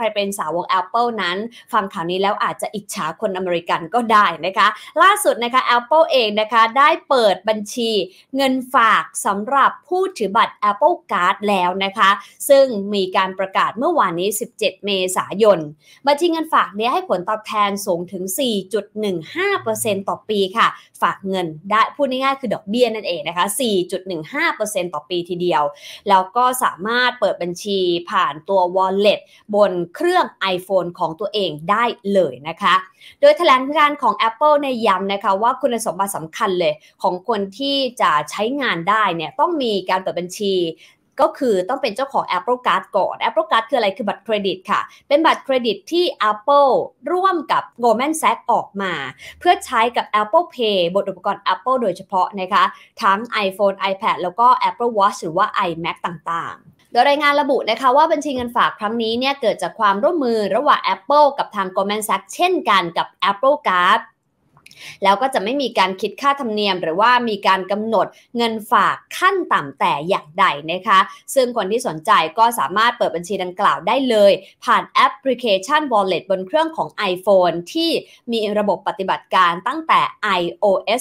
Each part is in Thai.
ใครเป็นสาวก Apple นั้น ฟังข่าวนี้แล้วอาจจะอิจฉาคนอเมริกันก็ได้นะคะ ล่าสุดนะคะ Apple เองนะคะ ได้เปิดบัญชีเงินฝากสำหรับผู้ถือบัตร Apple Card แล้วนะคะ ซึ่งมีการประกาศเมื่อวานนี้ 17 เมษายนบัญชีเงินฝากนี้ให้ผลตอบแทนสูงถึง 4.15%ต่อปีค่ะ ฝากเงินได้พูดง่ายๆคือดอกเบี้ยนั่นเองนะคะ 4.15%ต่อปีทีเดียวแล้วก็สามารถเปิดบัญชีผ่านตัว Wallet บนเครื่อง iPhone ของตัวเองได้เลยนะคะ โดยแถลงการของ Apple ในย้ำนะคะว่าคุณสมบัติสำคัญเลยของคนที่จะใช้งานได้เนี่ยต้องมีการเปิดบัญชีก็คือต้องเป็นเจ้าของ Apple Card ก่อน Apple Card คืออะไรคือบัตรเครดิตค่ะ เป็นบัตรเครดิตที่ Apple ร่วมกับ Goldman Sachs ออกมา เพื่อใช้กับ Apple Pay บนอุปกรณ์ Apple โดยเฉพาะนะคะ ทั้ง iPhone iPad แล้วก็ Apple Watch หรือว่า iMac ต่างๆ โดยรายงานระบุนะคะว่าบัญชีเงินฝากครั้งนี้เนี่ย เกิดจากความร่วมมือระหว่าง Apple กับทาง Goldman Sachs เช่นกันกับ Apple Card แล้วก็จะไม่มีการคิดค่าธรรมเนียม หรือว่ามีการกำหนดเงินฝากขั้นต่ำแต่อย่างใดนะคะ ซึ่งคนที่สนใจก็สามารถเปิดบัญชีดังกล่าวได้เลย ผ่านแอปพลิเคชัน Wallet บนเครื่องของ iPhone ที่มีระบบปฏิบัติการตั้งแต่ iOS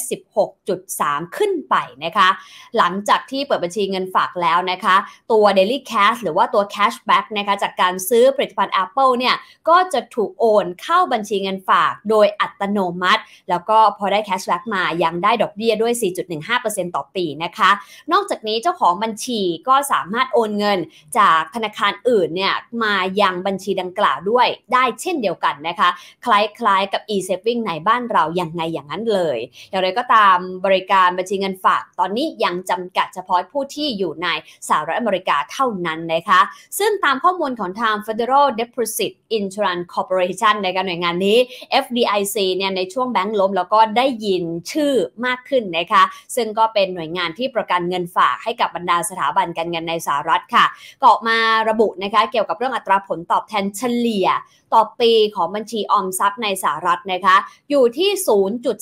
16.3 ขึ้นไปนะคะ หลังจากที่เปิดบัญชีเงินฝากแล้วนะคะ ตัว Daily Cash หรือว่าตัว Cashback นะคะจากการซื้อผลิตภัณฑ์ Apple เนี่ยก็จะถูกโอนเข้าบัญชีเงินฝาก โดยอัตโนมัติแล้วก็พอได้แคชแบ็กมา ยังได้ดอกเบี้ยด้วย 4.15%ต่อปีนะคะ นอกจากนี้เจ้าของบัญชีก็สามารถโอนเงินจากธนาคารอื่นเนี่ย มายังบัญชีดังกล่าวด้วยได้เช่นเดียวกันนะคะ คล้ายๆกับ e-saving ในบ้านเราอย่างไงอย่างนั้นเลย อย่างไรก็ตามบริการบัญชีเงินฝากตอนนี้ยังจำกัดเฉพาะผู้ที่อยู่ในสหรัฐอเมริกาเท่านั้นนะคะซึ่งตามข้อมูลของทาง Federal Deposit Insurance Corporation ในการหน่วยงานนี้ FDIC เนี่ยในช่วงแบงค์ล้มแล้วก็ได้ยินชื่อมากขึ้นนะคะซึ่งก็เป็นหน่วยงานที่ประกันเงินฝากให้กับบรรดาสถาบันการเงินในสหรัฐค่ะ ก็มาระบุนะคะเกี่ยวกับเรื่องอัตราผลตอบแทนเฉลี่ย ต่อปีของบัญชีออมทรัพย์ในสหรัฐนะคะอยู่ที่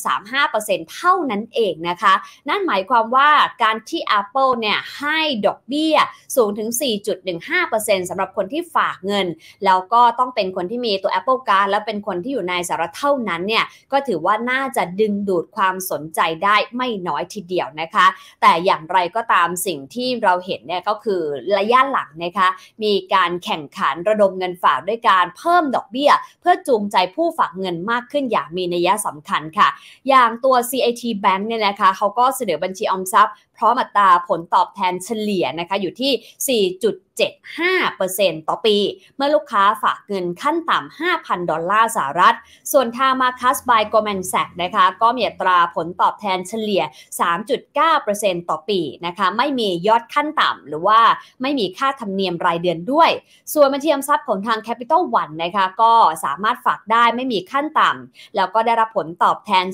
0.35%เท่านั้นเองนะคะนั่นหมายความว่าการที่ Apple เนี่ยให้ดอกเบี้ยสูงถึง 4.15%สำหรับคนที่ฝากเงิน แล้วก็ต้องเป็นคนที่มีตัว Apple Card แล้วเป็นคนที่อยู่ในสหรัฐเท่านั้นเนี่ยก็ถือว่าน่าจะดึงดูดความสนใจได้ไม่น้อยทีเดียวนะคะ แต่อย่างไรก็ตามสิ่งที่เราเห็นเนี่ยก็คือระยะหลังนะคะ มีการแข่งขันระดมเงินฝากด้วยการเพิ่มดอกเบี้ย เพื่อจูงใจผู้ฝากเงินมากขึ้นอย่างมีนัยสำคัญค่ะ อย่างตัว CIT Bank เนี่ยนะคะเขาก็เสนอบัญชีออมทรัพย์พร้อมอัตราผลตอบแทนเฉลี่ยนะคะ อยู่ที่ 4 75%ต่อปี เมื่อลูกค้าฝากเงินขั้นต่ำ5,000 ดอลลาร์สหรัฐส่วนทางมาคัสบายโกลแมนแกนะคะก็มีอัตราผลตอบแทนเฉลี่ย 3.9%ต่อปีนะคะไม่มียอดขั้นต่ำหรือว่าไม่มีค่าธรรมเนียมรายเดือนด้วย ส่วนบัญชีออมทรัพย์ของทาง Capital One นะคะก็สามารถฝากได้ไม่มีขั้นต่ำแล้วก็ได้รับผลตอบแทน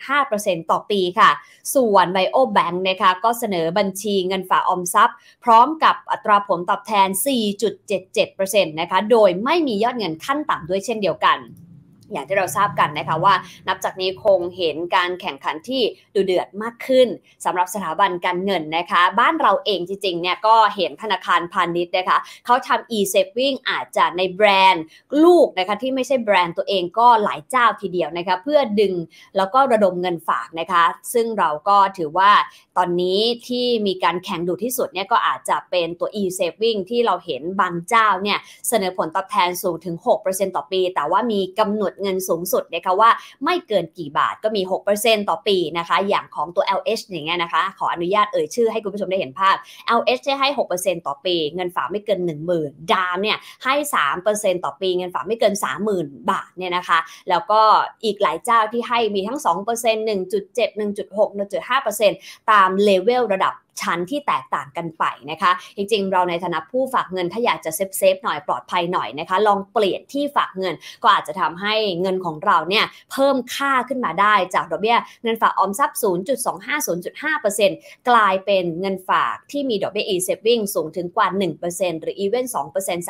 3.5%ต่อปีค่ะส่วน Bio Bank นะคะก็เสนอบัญชีเงินฝากออมทรัพย์ พร้อมกับอัตราผลตอบแทน 4.77%นะคะโดยไม่มียอดเงินขั้นต่ำด้วยเช่นเดียวกันอย่างที่เราทราบกันนะคะว่านับจากนี้คงเห็นการแข่งขันที่ดูเดือดมากขึ้น สำหรับสถาบันการเงินนะคะ บ้านเราเองจริงๆเนี่ยก็เห็นธนาคารพาณิชย์นะคะเขาทำ e-saving อาจจะในแบรนด์ลูกนะคะที่ไม่ใช่แบรนด์ตัวเองก็หลายเจ้าทีเดียวนะคะเพื่อดึงแล้วก็ระดมเงินฝากนะคะ ซึ่งเราก็ถือว่าตอนนี้ที่มีการแข่งดูที่สุดเนี่ยก็อาจจะเป็นตัว e-saving ที่เราเห็นบางเจ้าเนี่ยเสนอผลตอบแทนสูงถึง 6%ต่อปี แต่ว่ามีกำหนดเงินสูงสุดนะคะว่าไม่เกินกี่บาทก็มี 6%ต่อปีนะคะอย่างของตัว LH อย่างเงี้ยนะคะ ขออนุญาตเอ่ยชื่อให้คุณผู้ชมได้เห็นภาพ LH จะให้ 6%ต่อปีเงินฝากไม่เกิน 10,000ดามเนี่ย ให้ 3%ต่อปีเงินฝากไม่เกิน 30,000 บาทเนี่ยนะคะ แล้วก็อีกหลายเจ้าที่ให้มีทั้ง 2% 1.7 1.6 1.5%ตามเลเวลระดับชั้นที่แตกต่างกันไปนะคะ จริงๆ เราในฐานะผู้ฝากเงิน ถ้าอยากจะเซฟเซฟหน่อยปลอดภัยหน่อยนะคะ ลองเปลี่ยนที่ฝากเงิน ก็อาจจะทำให้เงินของเราเนี่ย เพิ่มค่าขึ้นมาได้จากดอกเบี้ย เงินฝากออมทรัพย์ 0.25-0.5%กลายเป็นเงินฝากที่มีดอกเบี้ย e-saving สูงถึงกว่า 1%หรืออีเ v e น2%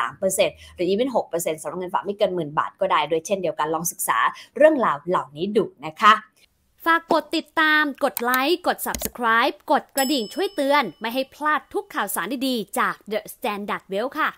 3%หรืออี even 6%สำหรับเงินฝากไม่เกินหมื่นบาทก็ได้โดย เช่นเดียวกันลองศึกษาเรื่องราวเหล่านี้ดูนะคะฝากกดติดตาม กดไลค์ กด subscribe กดกระดิ่งช่วยเตือน ไม่ให้พลาดทุกข่าวสารดีๆจาก The Standard Well ค่ะ